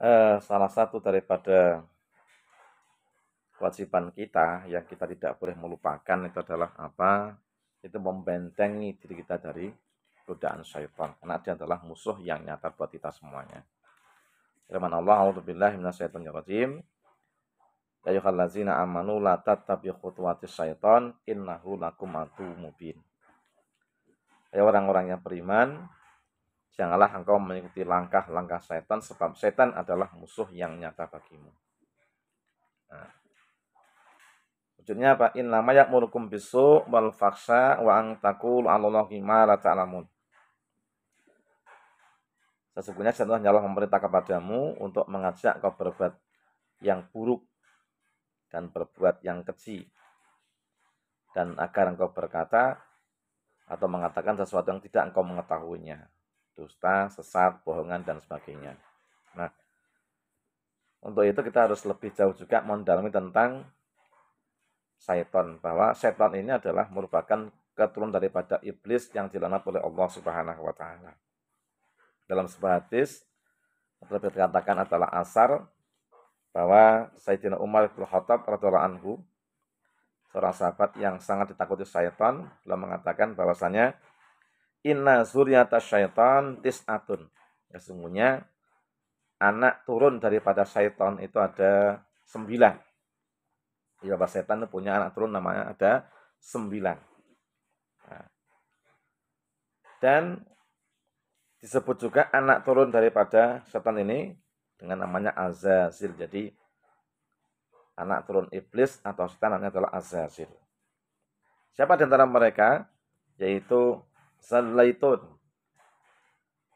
eh, salah satu daripada kewajiban kita yang kita tidak boleh melupakan itu adalah apa? Itu membentengi diri kita dari godaan syaitan. Karena dia adalah musuh yang nyata buat kita semuanya. Firman Allah, alhamdulillah Sayyidun minasyaitonirrajim." Ya ayyuhallazina amanu la tattabi'u wajib syaitan innahu lakum adu mubin. Ya orang-orang yang beriman, Janganlah engkau mengikuti langkah-langkah setan, sebab setan adalah musuh yang nyata bagimu. Nah. Wujudnya apa? In lama murukum bisu wal faksa wa ang takul alallahi ma ta'alamun. Sesungguhnya setan hanyalah memerintah kepadamu untuk mengajak kau berbuat yang buruk dan berbuat yang keji. Dan agar engkau berkata atau mengatakan sesuatu yang tidak engkau mengetahuinya dusta, sesat, bohongan, dan sebagainya. Nah, untuk itu kita harus lebih jauh juga mendalami tentang setan bahwa setan ini adalah merupakan keturunan daripada iblis yang dilaknat oleh Allah Subhanahu wa taala. Dalam sebuah hadis terlebih dikatakan adalah asar bahwa Sayyidina Umar bin Khattab radhiyallahu anhu seorang sahabat yang sangat ditakuti setan, telah mengatakan bahwasanya Inna zuriyata syaitan tis'atun. Ya, sesungguhnya anak turun daripada syaitan itu ada sembilan. Ya, Bapak setan itu punya anak turun namanya ada sembilan. Nah. Dan disebut juga anak turun daripada setan ini dengan namanya Azazil. Jadi anak turun iblis atau setan namanya adalah Azazil. Siapa di antara mereka? Yaitu Zalaitun.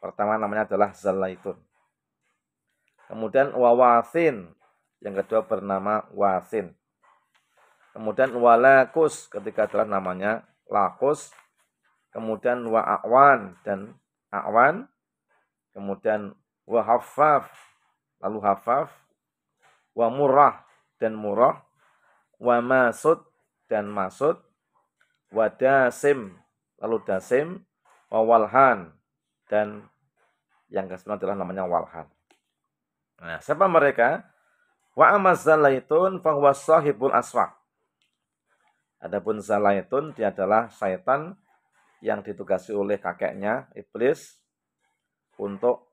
Pertama namanya adalah Zalaitun. Kemudian Wawasin. Yang kedua bernama Wasin. Kemudian Walakus. ketika adalah namanya Lakus. Kemudian Wa'awan dan Awan. Kemudian Wahafaf. Lalu Hafaf. Wa murah dan murah. Wa masud dan masud. Wadasim lalu dasim, wawalhan, dan yang kesembilan adalah namanya walhan. Nah, siapa mereka? Wa amazalaitun fahuwa sahibul aswak. Adapun zalaitun dia adalah syaitan yang ditugasi oleh kakeknya iblis untuk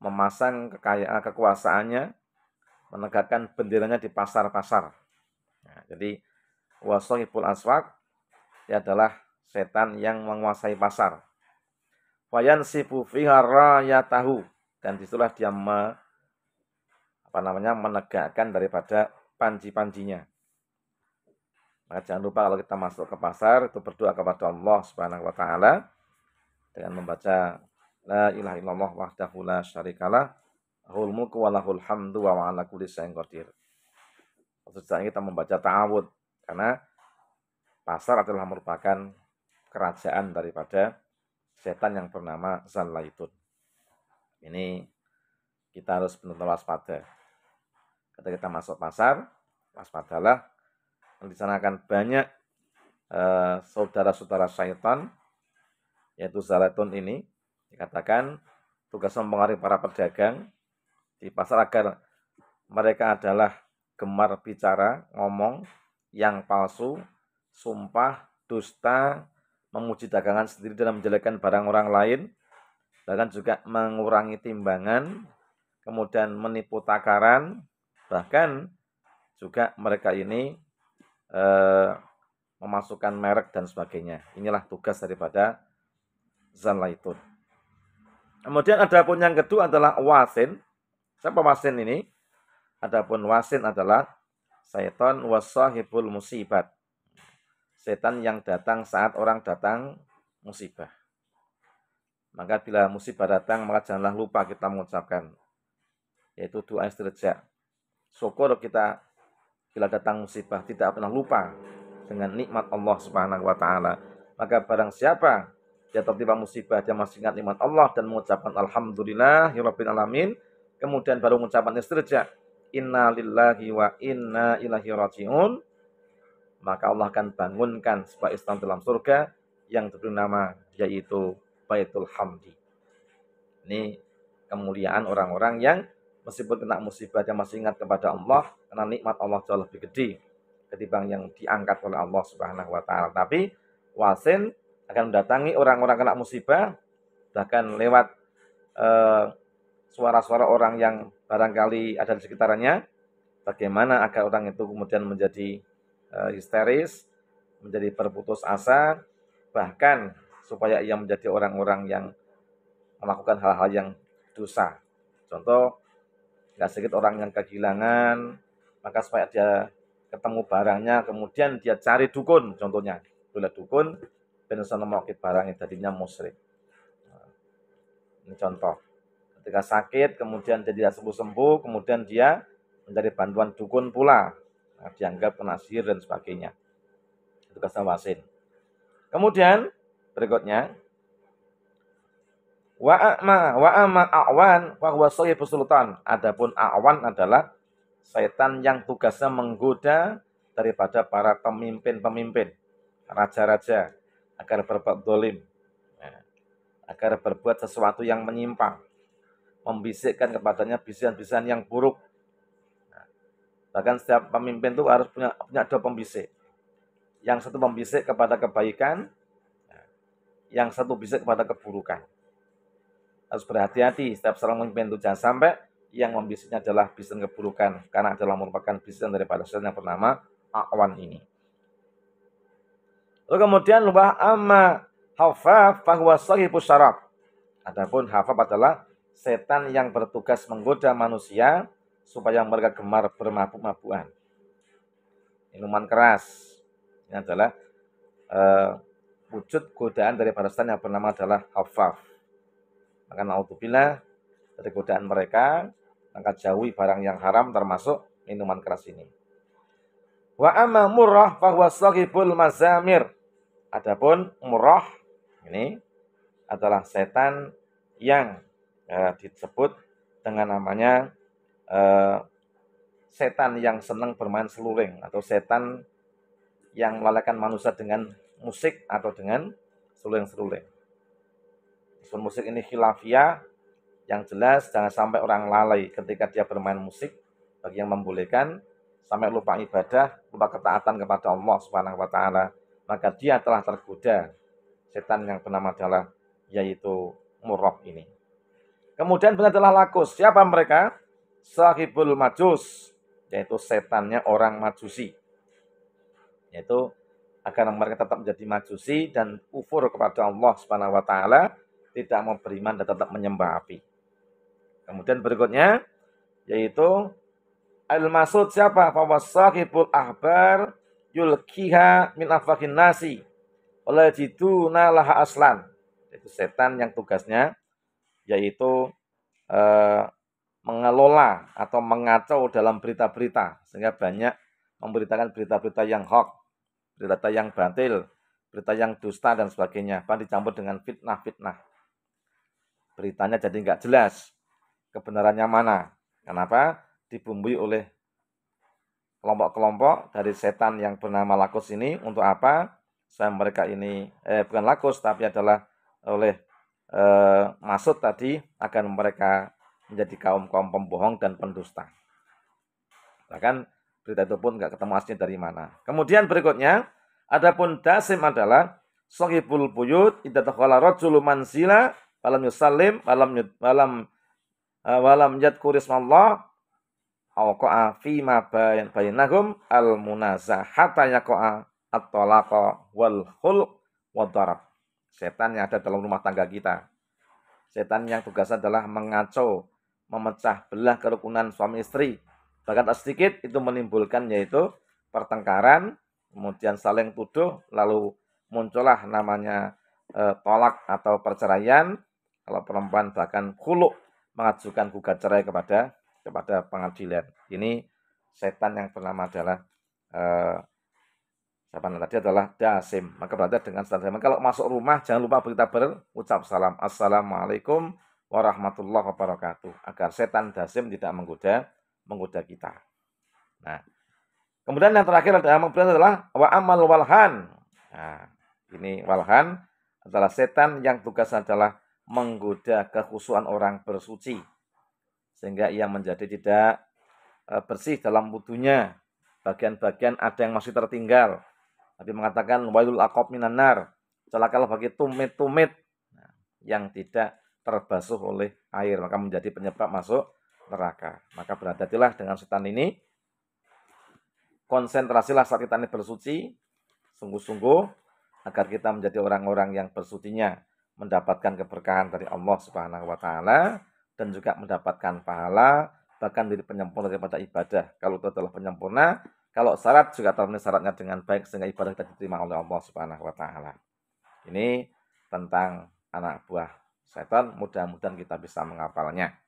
memasang kekayaan kekuasaannya, menegakkan benderanya di pasar-pasar. Nah, jadi wasahibul aswak dia adalah setan yang menguasai pasar. Wayan sifu fiha tahu dan disitulah dia me, apa namanya menegakkan daripada panji-panjinya. Maka jangan lupa kalau kita masuk ke pasar itu berdoa kepada Allah Subhanahu wa taala dengan membaca la ilaha illallah wahdahu la syarikalah lahul mulku wa lahul hamdu wa ala kulli syai'in qadir. Maksudnya kita membaca ta'awud karena pasar adalah merupakan kerajaan daripada setan yang bernama Zalaitun. Ini kita harus benar-benar waspada. Ketika kita masuk pasar, waspadalah. Di sana akan banyak eh, saudara-saudara syaitan, yaitu Zalaitun ini, dikatakan tugas mempengaruhi para pedagang di pasar agar mereka adalah gemar bicara, ngomong, yang palsu, sumpah, dusta, memuji dagangan sendiri dalam menjelekkan barang orang lain, bahkan juga mengurangi timbangan, kemudian menipu takaran, bahkan juga mereka ini e, memasukkan merek dan sebagainya. Inilah tugas daripada zalaitun. Kemudian ada pun yang kedua adalah wasin. Siapa wasin ini? Adapun wasin adalah syaitan wasahibul musibat setan yang datang saat orang datang musibah. Maka bila musibah datang, maka janganlah lupa kita mengucapkan yaitu doa istirja. Syukur kita bila datang musibah tidak pernah lupa dengan nikmat Allah Subhanahu wa taala. Maka barang siapa dia tertimpa musibah, dia masih ingat nikmat Allah dan mengucapkan alhamdulillah ya alamin, kemudian baru mengucapkan istirja. Inna lillahi wa inna ilaihi rajiun maka Allah akan bangunkan sebuah Islam dalam surga yang diberi nama yaitu Baitul Hamdi. Ini kemuliaan orang-orang yang meskipun kena musibah dia masih ingat kepada Allah karena nikmat Allah jauh lebih gede ketimbang yang diangkat oleh Allah Subhanahu wa taala. Tapi wasin akan mendatangi orang-orang kena musibah bahkan lewat eh, suara-suara eh, orang yang barangkali ada di sekitarnya bagaimana agar orang itu kemudian menjadi Eh, histeris, menjadi berputus asa, bahkan supaya ia menjadi orang-orang yang melakukan hal-hal yang dosa. Contoh, tidak sedikit orang yang kehilangan, maka supaya dia ketemu barangnya, kemudian dia cari dukun, contohnya. Bila dukun, benar-benar barang yang tadinya musyrik. Nah, ini contoh. Ketika sakit, kemudian dia tidak sembuh-sembuh, kemudian dia menjadi bantuan dukun pula. Nah, dianggap penasir dan sebagainya. Tugasnya wasin. Kemudian berikutnya wa'ama wa'ama awan wa huwa Adapun awan adalah setan yang tugasnya menggoda daripada para pemimpin-pemimpin, raja-raja agar berbuat dolim, nah, agar berbuat sesuatu yang menyimpang, membisikkan kepadanya bisikan-bisikan yang buruk, Bahkan setiap pemimpin itu harus punya punya dua pembisik. Yang satu pembisik kepada kebaikan, yang satu bisik kepada keburukan. Harus berhati-hati setiap seorang pemimpin itu jangan sampai yang membisiknya adalah bisik keburukan karena adalah merupakan bisik daripada setan yang bernama Awan ini. Lalu kemudian lupa amma hafaf bahwa sahibus syarab. Adapun hafaf adalah setan yang bertugas menggoda manusia supaya mereka gemar bermabuk-mabukan. Minuman keras ini adalah uh, wujud godaan dari setan yang bernama adalah hafaf. Maka naudzubillah dari godaan mereka, maka jauhi barang yang haram termasuk minuman keras ini. Wa amma murrah fahuwa sahibul mazamir. Adapun murrah ini adalah setan yang eh, disebut dengan namanya Eh, setan yang senang bermain seluring atau setan yang melalaikan manusia dengan musik atau dengan seluling-seluling. Meskipun musik ini hilafia yang jelas jangan sampai orang lalai ketika dia bermain musik, bagi yang membolehkan, sampai lupa ibadah, lupa ketaatan kepada Allah Subhanahu wa taala, maka dia telah tergoda setan yang bernama adalah yaitu murab ini. Kemudian benar telah lakus. Siapa mereka? sahibul majus, yaitu setannya orang majusi. Yaitu agar mereka tetap menjadi majusi dan kufur kepada Allah Subhanahu wa taala, tidak mau beriman dan tetap menyembah api. Kemudian berikutnya yaitu al-masud siapa? Sahibul ahbar yulkiha min afakin nasi. Oleh jiduna laha aslan. Itu setan yang tugasnya yaitu eh, mengelola atau mengacau dalam berita-berita sehingga banyak memberitakan berita-berita yang hoax, berita yang batil, berita yang dusta dan sebagainya, bahkan dicampur dengan fitnah-fitnah. Beritanya jadi nggak jelas kebenarannya mana. Kenapa? Dibumbui oleh kelompok-kelompok dari setan yang bernama Lakus ini untuk apa? Saya mereka ini eh, bukan Lakus tapi adalah oleh eh, maksud tadi akan mereka menjadi kaum-kaum pembohong dan pendusta. Bahkan berita itu pun nggak ketemu aslinya dari mana. Kemudian berikutnya, adapun dasim adalah sohibul buyut idza takhala rajulu mansila falam yusallim alam alam eh, walam yadkur ismallah awqa'a qa'a fi ma al munazahata yaqa'a at-talaqa wal khulq wadarab Setan yang ada dalam rumah tangga kita. Setan yang tugasnya adalah mengacau, memecah belah kerukunan suami istri. Bahkan sedikit itu menimbulkan yaitu pertengkaran, kemudian saling tuduh, lalu muncullah namanya e, tolak atau perceraian. Kalau perempuan bahkan kuluk mengajukan gugat cerai kepada kepada pengadilan. Ini setan yang bernama adalah e, siapa tadi adalah dasim. Maka berada dengan standar kalau masuk rumah jangan lupa berita berucap salam. Assalamualaikum warahmatullahi wabarakatuh agar setan dasim tidak menggoda menggoda kita. Nah, kemudian yang terakhir ada kemudian adalah wa amal walhan. Nah, ini walhan adalah setan yang tugasnya adalah menggoda kekhusuan orang bersuci sehingga ia menjadi tidak eh, bersih dalam wudhunya. Bagian-bagian ada yang masih tertinggal. Tapi mengatakan wailul aqab minanar Celakalah bagi tumit-tumit nah, yang tidak terbasuh oleh air maka menjadi penyebab masuk neraka. Maka berhati-hatilah dengan setan ini. Konsentrasilah saat kita ini bersuci sungguh-sungguh agar kita menjadi orang-orang yang bersucinya mendapatkan keberkahan dari Allah Subhanahu wa taala dan juga mendapatkan pahala bahkan menjadi penyempurna daripada ibadah. Kalau itu adalah penyempurna, kalau syarat juga terpenuhi syaratnya dengan baik sehingga ibadah kita diterima oleh Allah Subhanahu wa taala. Ini tentang anak buah setan mudah-mudahan kita bisa menghafalnya